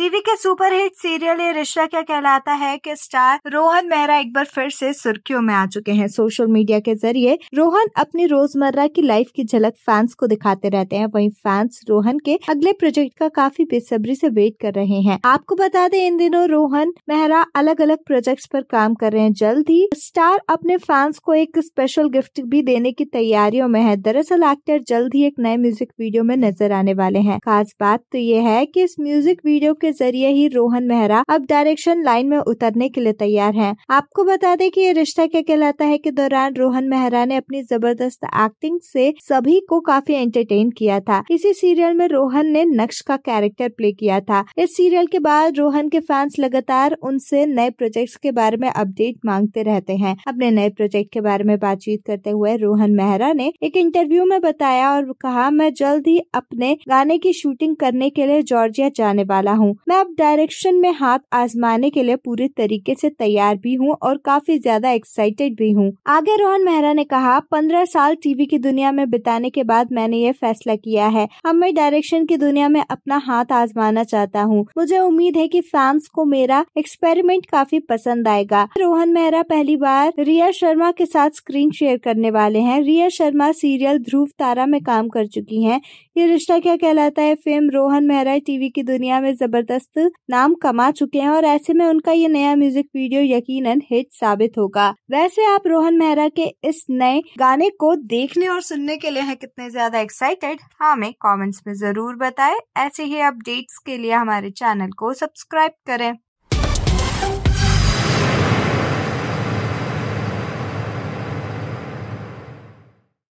TV के superhit serial ये रिश्ता क्या कहलाता है कि स्टार रोहन मेहरा एक बार फिर से सुर्खियों में आ चुके हैं सोशल मीडिया के जरिए रोहन अपनी रोजमर्रा की लाइफ की झलक फैंस को दिखाते रहते हैं वहीं फैंस रोहन के अगले प्रोजेक्ट का काफी बेसब्री से वेट कर रहे हैं आपको बता दें इन दिनों रोहन मेहरा अलग अलग प्रोजेक्ट पर काम कर रहे हैं जल्द ही स्टार अपने फैंस को एक स्पेशल गिफ्ट भी देने की तैयारियों में है दरअसल एक्टर जल्द ही एक नए म्यूजिक वीडियो में नजर आने वाले हैं खास बात तो ये है की इस म्यूजिक वीडियो के के जरिए ही रोहन मेहरा अब डायरेक्शन लाइन में उतरने के लिए तैयार हैं। आपको बता दें कि ये रिश्ता क्या कहलाता है के दौरान रोहन मेहरा ने अपनी जबरदस्त एक्टिंग से सभी को काफी एंटरटेन किया था इसी सीरियल में रोहन ने नक्श का कैरेक्टर प्ले किया था इस सीरियल के बाद रोहन के फैंस लगातार उनसे नए प्रोजेक्ट के बारे में अपडेट मांगते रहते हैं अपने नए प्रोजेक्ट के बारे में बातचीत करते हुए रोहन मेहरा ने एक इंटरव्यू में बताया और कहा मैं जल्द ही अपने गाने की शूटिंग करने के लिए जॉर्जिया जाने वाला हूँ मैं अब डायरेक्शन में हाथ आजमाने के लिए पूरे तरीके से तैयार भी हूँ और काफी ज्यादा एक्साइटेड भी हूँ आगे रोहन मेहरा ने कहा पंद्रह साल टीवी की दुनिया में बिताने के बाद मैंने ये फैसला किया है अब मैं डायरेक्शन की दुनिया में अपना हाथ आजमाना चाहता हूँ मुझे उम्मीद है की फैंस को मेरा एक्सपेरिमेंट काफी पसंद आएगा रोहन मेहरा पहली बार रिया शर्मा के साथ स्क्रीन शेयर करने वाले हैं रिया शर्मा सीरियल ध्रुव तारा में काम कर चुकी हैं ये रिश्ता क्या कहलाता है फेम रोहन मेहरा टीवी की दुनिया में जबर जबरदस्त नाम कमा चुके हैं और ऐसे में उनका ये नया म्यूजिक वीडियो यकीनन हिट साबित होगा वैसे आप रोहन मेहरा के इस नए गाने को देखने और सुनने के लिए है कितने ज्यादा एक्साइटेड हाँ, हमें कॉमेंट्स में जरूर बताए ऐसे ही अपडेट्स के लिए हमारे चैनल को सब्सक्राइब करें